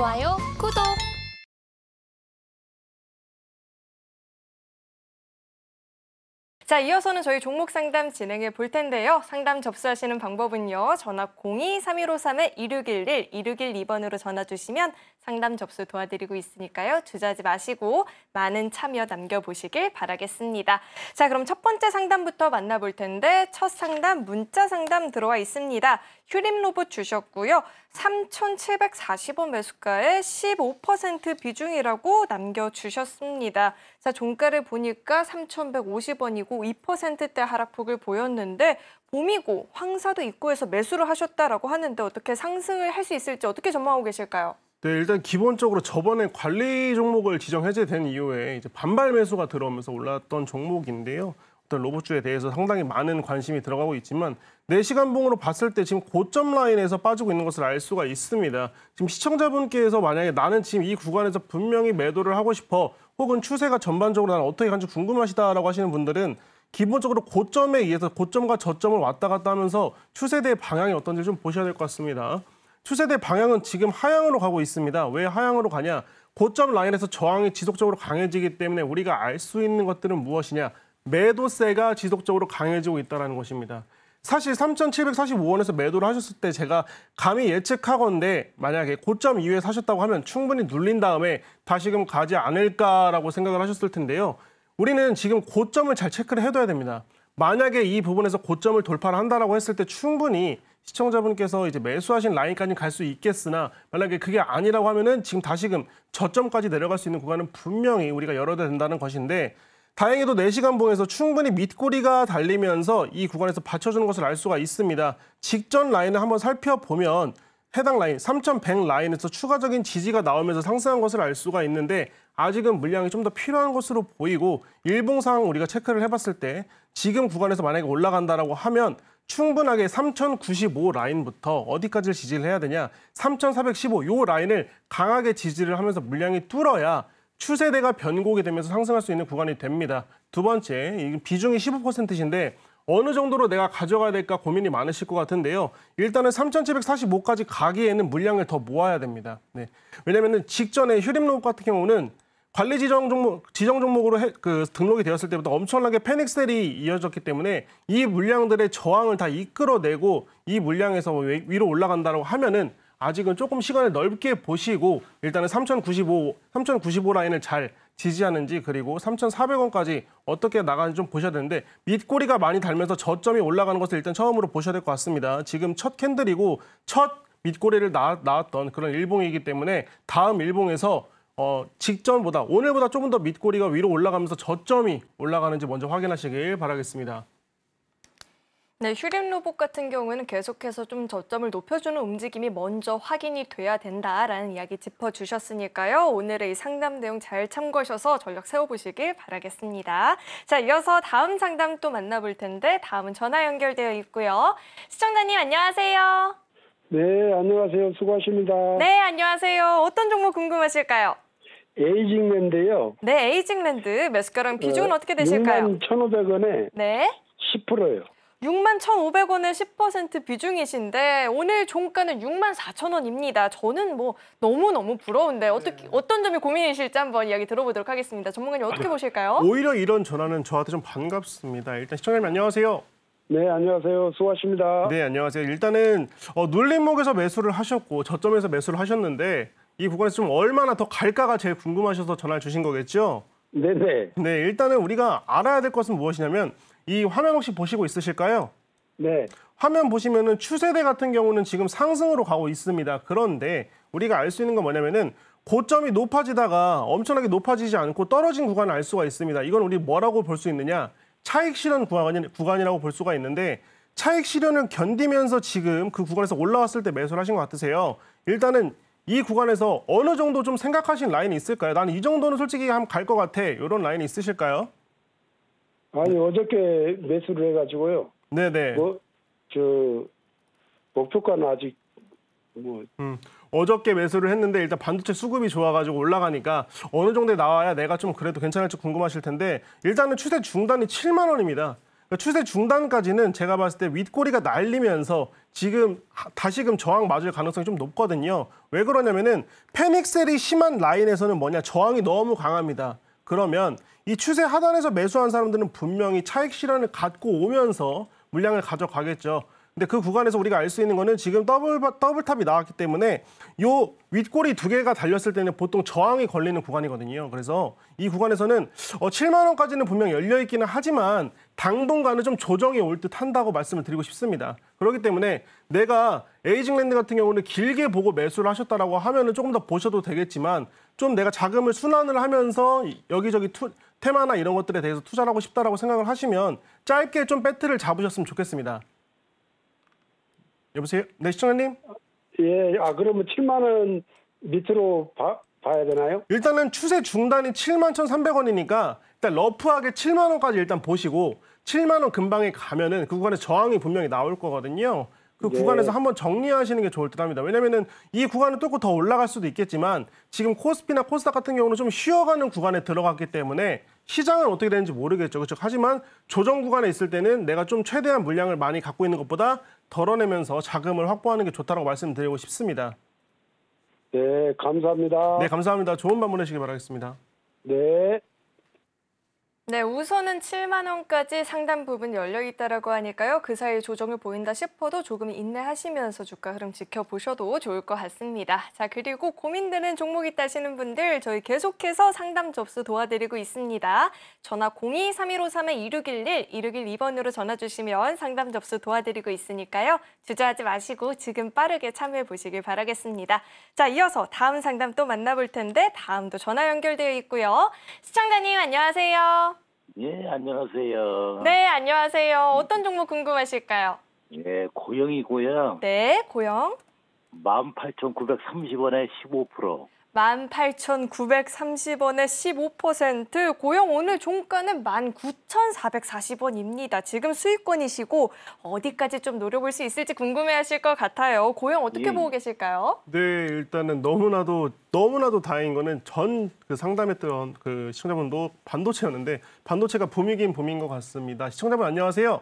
좋아요, 구독! 자, 이어서는 저희 종목 상담 진행해 볼 텐데요. 상담 접수하시는 방법은요. 전화 02-3153-2611, 2612번으로 전화 주시면 상담 접수 도와드리고 있으니까요. 주저하지 마시고 많은 참여 남겨보시길 바라겠습니다. 자, 그럼 첫 번째 상담부터 만나볼 텐데 첫 상담 문자 상담 들어와 있습니다. 휴림 로봇 주셨고요. 3,740원 매수가에 15% 비중이라고 남겨주셨습니다. 자, 종가를 보니까 3,150원이고 2%대 하락폭을 보였는데 봄이고 황사도 있고 해서 매수를 하셨다라고 하는데 어떻게 상승을 할 수 있을지 어떻게 전망하고 계실까요? 네, 일단 기본적으로 저번에 관리 종목을 지정 해제된 이후에 이제 반발 매수가 들어오면서 올랐던 종목인데요. 어떤 로봇주에 대해서 상당히 많은 관심이 들어가고 있지만 4시간 봉으로 봤을 때 지금 고점 라인에서 빠지고 있는 것을 알 수가 있습니다. 지금 시청자분께서 만약에 나는 지금 이 구간에서 분명히 매도를 하고 싶어 혹은 추세가 전반적으로 나는 어떻게 간지 궁금하시다라고 하시는 분들은 기본적으로 고점에 의해서 고점과 저점을 왔다 갔다 하면서 추세대 의 방향이 어떤지 좀 보셔야 될 것 같습니다. 추세대 방향은 지금 하향으로 가고 있습니다. 왜 하향으로 가냐? 고점 라인에서 저항이 지속적으로 강해지기 때문에 우리가 알 수 있는 것들은 무엇이냐? 매도세가 지속적으로 강해지고 있다는 것입니다. 사실 3,745원에서 매도를 하셨을 때 제가 감히 예측하건데 만약에 고점 이후에 사셨다고 하면 충분히 눌린 다음에 다시금 가지 않을까라고 생각을 하셨을 텐데요. 우리는 지금 고점을 잘 체크를 해둬야 됩니다. 만약에 이 부분에서 고점을 돌파를 한다라고 했을 때 충분히 시청자분께서 이제 매수하신 라인까지 갈 수 있겠으나 만약에 그게 아니라고 하면은 지금 다시금 저점까지 내려갈 수 있는 구간은 분명히 우리가 열어야 된다는 것인데 다행히도 4시간 봉에서 충분히 밑꼬리가 달리면서 이 구간에서 받쳐주는 것을 알 수가 있습니다. 직전 라인을 한번 살펴보면 해당 라인 3100 라인에서 추가적인 지지가 나오면서 상승한 것을 알 수가 있는데 아직은 물량이 좀 더 필요한 것으로 보이고 일봉상 우리가 체크를 해봤을 때 지금 구간에서 만약에 올라간다라고 하면 충분하게 3095 라인부터 어디까지 지지를 해야 되냐 3415 요 라인을 강하게 지지를 하면서 물량이 뚫어야 추세대가 변곡이 되면서 상승할 수 있는 구간이 됩니다. 두 번째, 비중이 15%인데 어느 정도로 내가 가져가야 될까 고민이 많으실 것 같은데요. 일단은 3,745까지 가기에는 물량을 더 모아야 됩니다. 네. 왜냐하면 직전에 휴림로 봇 같은 경우는 관리 지정 종목 지정 종목으로 해, 그 등록이 되었을 때부터 엄청나게 패닉 셀이 이어졌기 때문에 이 물량들의 저항을 다 이끌어내고 이 물량에서 위로 올라간다라고 하면은 아직은 조금 시간을 넓게 보시고 일단은 3,095 3,095 라인을 잘 지지하는지 그리고 3,400원까지 어떻게 나가는지 좀 보셔야 되는데 밑꼬리가 많이 달면서 저점이 올라가는 것을 일단 처음으로 보셔야 될 것 같습니다. 지금 첫 캔들이고 첫 밑꼬리를 나, 나왔던 그런 일봉이기 때문에 다음 일봉에서 어, 직전보다 오늘보다 조금 더 밑꼬리가 위로 올라가면서 저점이 올라가는지 먼저 확인하시길 바라겠습니다. 네, 휴림 로봇 같은 경우는 계속해서 좀 저점을 높여주는 움직임이 먼저 확인이 돼야 된다라는 이야기 짚어주셨으니까요. 오늘의 상담 내용 잘 참고하셔서 전력 세워보시길 바라겠습니다. 자, 이어서 다음 상담 또 만나볼 텐데 다음은 전화 연결되어 있고요. 시청자님 안녕하세요. 네, 안녕하세요. 수고하십니다. 네, 안녕하세요. 어떤 종목 궁금하실까요? 에이징랜드요. 네, 에이징랜드 메스카랑 어, 비중은 어, 어떻게 되실까요? 6 5 0 0원에 네. 10%요. 6만 1,500원에 10% 비중이신데 오늘 종가는 6 4,000원입니다. 저는 뭐 너무너무 부러운데 어떻게 네. 어떤 점이 고민이실지 한번 이야기 들어보도록 하겠습니다. 전문가님 어떻게 아, 보실까요? 오히려 이런 전화는 저한테 좀 반갑습니다. 일단 시청자님 안녕하세요. 네, 안녕하세요. 수고하십니다. 네, 안녕하세요. 일단은 어, 눌림목에서 매수를 하셨고 저점에서 매수를 하셨는데 이 구간에서 좀 얼마나 더 갈까가 제일 궁금하셔서 전화를 주신 거겠죠? 네네. 네, 일단은 우리가 알아야 될 것은 무엇이냐면 이 화면 혹시 보시고 있으실까요? 네. 화면 보시면은 추세대 같은 경우는 지금 상승으로 가고 있습니다. 그런데 우리가 알 수 있는 건 뭐냐면은 고점이 높아지다가 엄청나게 높아지지 않고 떨어진 구간을 알 수가 있습니다. 이건 우리 뭐라고 볼 수 있느냐? 차익 실현 구간이라고 볼 수가 있는데 차익 실현을 견디면서 지금 그 구간에서 올라왔을 때 매수를 하신 것 같으세요. 일단은 이 구간에서 어느 정도 좀 생각하신 라인이 있을까요? 나는 이 정도는 솔직히 한갈것 같아. 이런 라인이 있으실까요? 아니 어저께 매수를 해가지고요. 네네. 뭐저 목표가는 아직 뭐. 음. 어저께 매수를 했는데 일단 반도체 수급이 좋아가지고 올라가니까 어느 정도 나와야 내가 좀 그래도 괜찮을지 궁금하실 텐데 일단은 추세 중단이 7만 원입니다. 그러니까 추세 중단까지는 제가 봤을 때 윗꼬리가 날리면서 지금 다시금 저항 맞을 가능성이 좀 높거든요. 왜 그러냐면은 패닉셀이 심한 라인에서는 뭐냐 저항이 너무 강합니다. 그러면 이 추세 하단에서 매수한 사람들은 분명히 차익 실현을 갖고 오면서 물량을 가져가겠죠. 근데 그 구간에서 우리가 알 수 있는 거는 지금 더블 더블 탑이 나왔기 때문에 요 윗골이 두 개가 달렸을 때는 보통 저항이 걸리는 구간이거든요. 그래서 이 구간에서는 어, 7만 원까지는 분명 열려 있기는 하지만 당분간은 좀 조정이 올 듯 한다고 말씀을 드리고 싶습니다. 그렇기 때문에 내가 에이징랜드 같은 경우는 길게 보고 매수를 하셨다라고 하면은 조금 더 보셔도 되겠지만 좀 내가 자금을 순환을 하면서 여기저기 투, 테마나 이런 것들에 대해서 투자하고 싶다라고 생각을 하시면 짧게 좀 배트를 잡으셨으면 좋겠습니다. 여보세요? 네, 시청자님? 예, 아, 그러면 7만 원 밑으로 봐, 봐야 되나요? 일단은 추세 중단이 7만 1,300원이니까 일단 러프하게 7만 원까지 일단 보시고 7만 원금방에 가면은 그 구간에 저항이 분명히 나올 거거든요. 그 네. 구간에서 한번 정리하시는 게 좋을 듯합니다. 왜냐면은 이구간을 뚫고 더 올라갈 수도 있겠지만 지금 코스피나 코스닥 같은 경우는 좀 쉬어가는 구간에 들어갔기 때문에 시장은 어떻게 되는지 모르겠죠. 그렇죠? 하지만 조정 구간에 있을 때는 내가 좀 최대한 물량을 많이 갖고 있는 것보다 덜어내면서 자금을 확보하는 게 좋다라고 말씀드리고 싶습니다. 네, 감사합니다. 네, 감사합니다. 좋은 밤 보내시기 바라겠습니다. 네. 네, 우선은 7만 원까지 상당 부분 열려 있다라고 하니까요. 그 사이 조정을 보인다 싶어도 조금 인내하시면서 주가 흐름 지켜보셔도 좋을 것 같습니다. 자, 그리고 고민되는 종목 있다시는 분들 저희 계속해서 상담 접수 도와드리고 있습니다. 전화 02-3153-2611, 2612번으로 전화 주시면 상담 접수 도와드리고 있으니까요. 주저하지 마시고 지금 빠르게 참여해 보시길 바라겠습니다. 자, 이어서 다음 상담 또 만나볼 텐데 다음도 전화 연결되어 있고요. 시청자님 안녕하세요. 예, 안녕하세요. 네, 안녕하세요. 어떤 종목 궁금하실까요? 예, 고영이고요. 네, 고영. 18,930원에 15%. 18,930원에 15%, 고용 오늘 종가는 19,440원입니다. 지금 수익권이시고 어디까지 좀 노려볼 수 있을지 궁금해하실 것 같아요. 고용 어떻게 예. 보고 계실까요? 네, 일단은 너무나도 너무나도 다행인 거는 전 그 상담했던 그 시청자분도 반도체였는데 반도체가 봄이긴 봄인 것 같습니다. 시청자분 안녕하세요.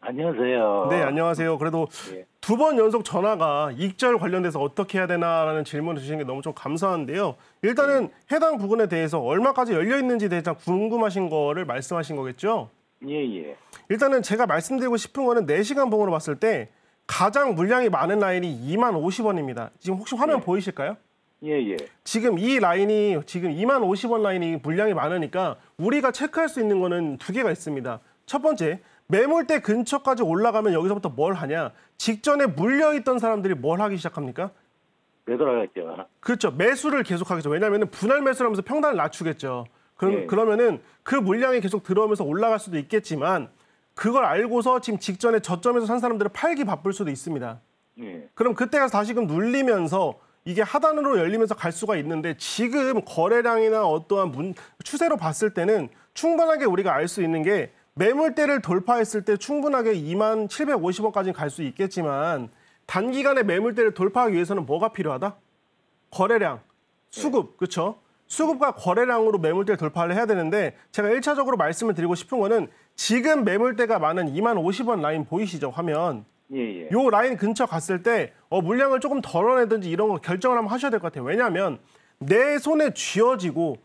안녕하세요. 네, 안녕하세요. 그래도 예. 두번 연속 전화가 익절 관련돼서 어떻게 해야 되나라는 질문을 주신 게 너무 좀 감사한데요. 일단은 예. 해당 부분에 대해서 얼마까지 열려 있는지 대해서 궁금하신 거를 말씀하신 거겠죠? 예, 예. 일단은 제가 말씀드리고 싶은 거는 4시간 봉으로 봤을 때 가장 물량이 많은 라인이 2만 50원입니다. 지금 혹시 화면 예. 보이실까요? 예, 예. 지금 이 라인이 지금 2만 50원 라인이 물량이 많으니까 우리가 체크할 수 있는 거는 두 개가 있습니다. 첫 번째, 매몰대 근처까지 올라가면 여기서부터 뭘 하냐? 직전에 물려있던 사람들이 뭘 하기 시작합니까? 매도하겠죠. 그렇죠. 매수를 계속하겠죠. 왜냐하면 분할 매수를 하면서 평단을 낮추겠죠. 그럼, 예. 그러면은 그 물량이 계속 들어오면서 올라갈 수도 있겠지만 그걸 알고서 지금 직전에 저점에서 산 사람들을 팔기 바쁠 수도 있습니다. 예. 그럼 그때 가서 다시금 눌리면서 이게 하단으로 열리면서 갈 수가 있는데 지금 거래량이나 어떠한 문, 추세로 봤을 때는 충분하게 우리가 알 수 있는 게 매물대를 돌파했을 때 충분하게 2만 750원까지 갈 수 있겠지만 단기간에 매물대를 돌파하기 위해서는 뭐가 필요하다? 거래량, 수급, 그렇죠? 수급과 거래량으로 매물대를 돌파를 해야 되는데 제가 1차적으로 말씀을 드리고 싶은 거는 지금 매물대가 많은 2만 50원 라인 보이시죠? 화면. 예, 예. 요 라인 근처 갔을 때 어, 물량을 조금 덜어내든지 이런 거 결정을 한번 하셔야 될 것 같아요. 왜냐하면 내 손에 쥐어지고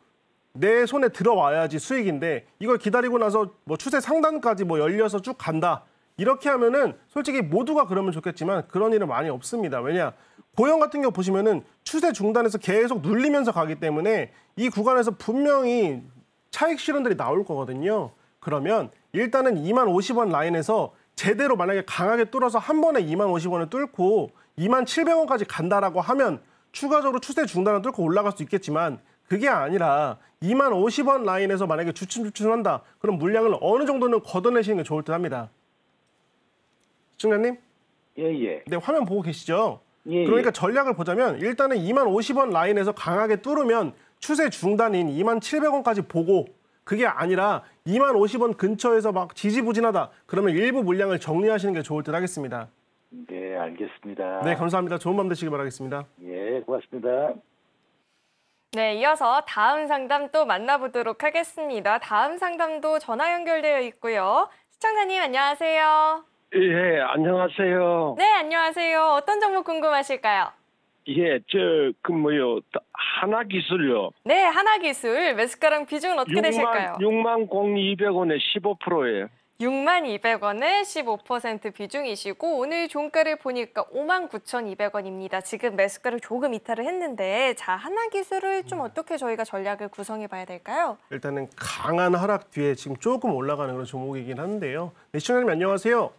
내 손에 들어와야지 수익인데 이걸 기다리고 나서 뭐 추세 상단까지 뭐 열려서 쭉 간다. 이렇게 하면은 솔직히 모두가 그러면 좋겠지만 그런 일은 많이 없습니다. 왜냐? 고형 같은 경우 보시면은 추세 중단에서 계속 눌리면서 가기 때문에 이 구간에서 분명히 차익 실현들이 나올 거거든요. 그러면 일단은 2만 50원 라인에서 제대로 만약에 강하게 뚫어서 한 번에 2만 50원을 뚫고 2만 700원까지 간다라고 하면 추가적으로 추세 중단을 뚫고 올라갈 수 있겠지만 그게 아니라 2만 50원 라인에서 만약에 주춤주춤한다. 그럼 물량을 어느 정도는 걷어내시는 게 좋을 듯 합니다. 시청자님? 예, 예. 네, 화면 보고 계시죠? 예, 예. 그러니까 예. 전략을 보자면 일단은 2만 50원 라인에서 강하게 뚫으면 추세 중단인 2만 700원까지 보고 그게 아니라 2만 50원 근처에서 막 지지부진하다. 그러면 일부 물량을 정리하시는 게 좋을 듯 하겠습니다. 네, 알겠습니다. 네, 감사합니다. 좋은 밤 되시길 바라겠습니다. 예, 고맙습니다. 네, 이어서 다음 상담 또 만나보도록 하겠습니다. 다음 상담도 전화 연결되어 있고요. 시청자님 안녕하세요. 예, 안녕하세요. 네, 안녕하세요. 어떤 정보 궁금하실까요? 예, 저그 뭐요 하나 기술요. 네, 하나 기술 매스가랑 비중은 어떻게 6만, 되실까요? 6만 0 200원에 15%예요. 6만 200원에 15% 비중이시고 오늘 종가를 보니까 5만 9,200원입니다. 지금 매수가를 조금 이탈을 했는데 자 하나 기술을 좀 음. 어떻게 저희가 전략을 구성해 봐야 될까요? 일단은 강한 하락 뒤에 지금 조금 올라가는 그런 종목이긴 한데요. 네, 시청자님 안녕하세요.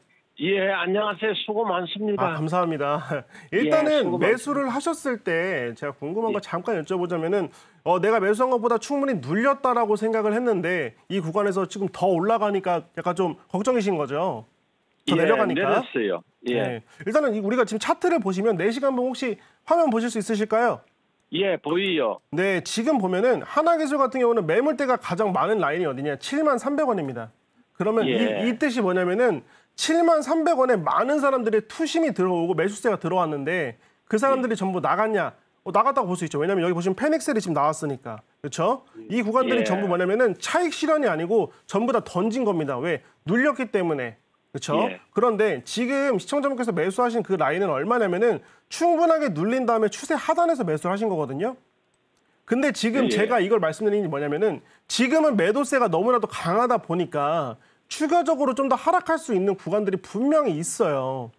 예, 안녕하세요. 수고 많습니다. 아, 감사합니다. 예, 일단은 예, 매수를 하셨을 때 제가 궁금한 거 예. 잠깐 여쭤보자면은 어, 내가 매수한 것보다 충분히 눌렸다라고 생각을 했는데 이 구간에서 지금 더 올라가니까 약간 좀 걱정이신 거죠? 더 예, 내려가니까. 내렸어요. 예. 네. 일단은 우리가 지금 차트를 보시면 4시간 분 혹시 화면 보실 수 있으실까요? 예, 보이요. 네, 지금 보면은 하나기술 같은 경우는 매물대가 가장 많은 라인이 어디냐? 7만 300원입니다. 그러면 예. 이, 이 뜻이 뭐냐면은 7만 300원에 많은 사람들의 투심이 들어오고 매수세가 들어왔는데 그 사람들이 예. 전부 나갔냐? 어, 나갔다고 볼 수 있죠. 왜냐하면 여기 보시면 패닉셀이 지금 나왔으니까. 그렇죠? 이 구간들이 예. 전부 뭐냐면은 차익 실현이 아니고 전부 다 던진 겁니다. 왜? 눌렸기 때문에. 그렇죠? 예. 그런데 지금 시청자분께서 매수하신 그 라인은 얼마냐면은 충분하게 눌린 다음에 추세 하단에서 매수를 하신 거거든요. 근데 지금 예. 예. 제가 이걸 말씀드리는 게 뭐냐면은 지금은 매도세가 너무나도 강하다 보니까 추가적으로 좀 더 하락할 수 있는 구간들이 분명히 있어요.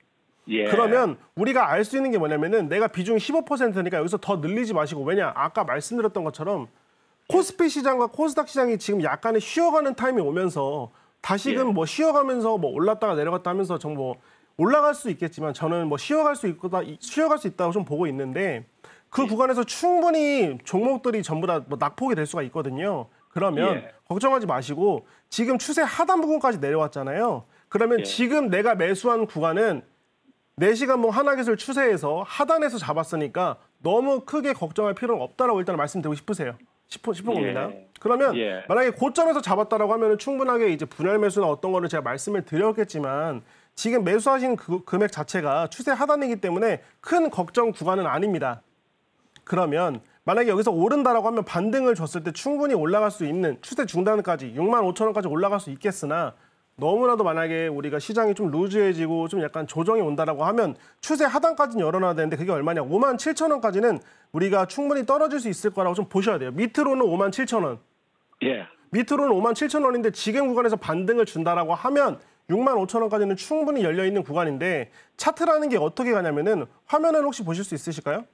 예. 그러면 우리가 알 수 있는 게 뭐냐면은 내가 비중 15%니까 여기서 더 늘리지 마시고 왜냐 아까 말씀드렸던 것처럼 코스피 시장과 코스닥 시장이 지금 약간의 쉬어가는 타임이 오면서 다시금 예. 뭐 쉬어가면서 뭐 올랐다가 내려갔다 하면서 정뭐 올라갈 수 있겠지만 저는 뭐 쉬어갈 수 있다 쉬어갈 수 있다고 좀 보고 있는데 그 예. 구간에서 충분히 종목들이 전부 다 뭐 낙폭이 될 수가 있거든요. 그러면 예. 걱정하지 마시고 지금 추세 하단 부분까지 내려왔잖아요. 그러면 예. 지금 내가 매수한 구간은 4시간 봉 뭐 하나기술 추세에서 하단에서 잡았으니까 너무 크게 걱정할 필요는 없다라고 일단 말씀드리고 싶으세요. 싶어 싶은 겁니다. 그러면 예. 만약에 고점에서 잡았다라고 하면 충분하게 이제 분할 매수나 어떤 거를 제가 말씀을 드렸겠지만 지금 매수하신 그 금액 자체가 추세 하단이기 때문에 큰 걱정 구간은 아닙니다. 그러면 만약에 여기서 오른다라고 하면 반등을 줬을 때 충분히 올라갈 수 있는 추세 중단까지 6만 5천 원까지 올라갈 수 있겠으나 너무나도 만약에 우리가 시장이 좀 루즈해지고 좀 약간 조정이 온다라고 하면 추세 하단까지는 열어놔야 되는데 그게 얼마냐 5만 7천 원까지는 우리가 충분히 떨어질 수 있을 거라고 좀 보셔야 돼요 밑으로는 5만 7천 원 예. 밑으로는 5만 7천 원인데 지금 구간에서 반등을 준다라고 하면 6만 5천 원까지는 충분히 열려있는 구간인데 차트라는 게 어떻게 가냐면은 화면을 혹시 보실 수 있으실까요?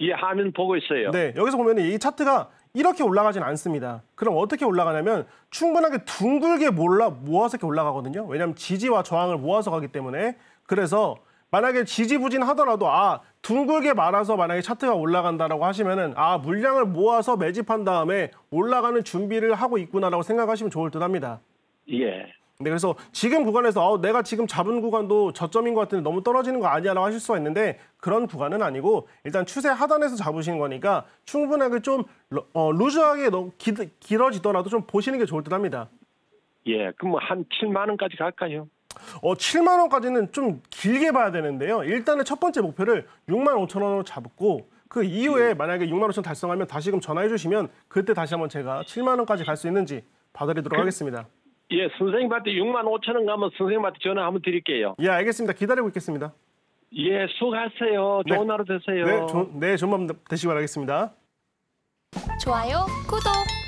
예, 하면 보고 있어요. 네, 여기서 보면 이 차트가 이렇게 올라가진 않습니다. 그럼 어떻게 올라가냐면 충분하게 둥글게 몰라 모아서 이렇게 올라가거든요. 왜냐하면 지지와 저항을 모아서 가기 때문에 그래서 만약에 지지부진 하더라도 아 둥글게 말아서 만약에 차트가 올라간다라고 하시면은 아 물량을 모아서 매집한 다음에 올라가는 준비를 하고 있구나라고 생각하시면 좋을 듯합니다. 예. 네, 그래서 지금 구간에서 아, 내가 지금 잡은 구간도 저점인 것 같은데 너무 떨어지는 거 아니야 라고 하실 수가 있는데 그런 구간은 아니고 일단 추세 하단에서 잡으신 거니까 충분하게 좀 어, 루즈하게 너무 길어지더라도 좀 보시는 게 좋을 듯 합니다. 예, 그럼 뭐한 7만 원까지 갈까요? 어, 7만 원까지는 좀 길게 봐야 되는데요. 일단은 첫 번째 목표를 6만 5천 원으로 잡고 그 이후에 예. 만약에 6만 5천 달성하면 다시금 전화해 주시면 그때 다시 한번 제가 7만 원까지 갈 수 있는지 봐드리도록 그... 하겠습니다. 예, 선생님한테 6만 5천 원 가면 선생님한테 전화 한번 드릴게요. 예, 알겠습니다. 기다리고 있겠습니다. 예, 수고하세요. 네. 좋은 네. 하루 되세요. 네, 조, 네, 좋은 밤 되시기 바라겠습니다. 좋아요, 구독.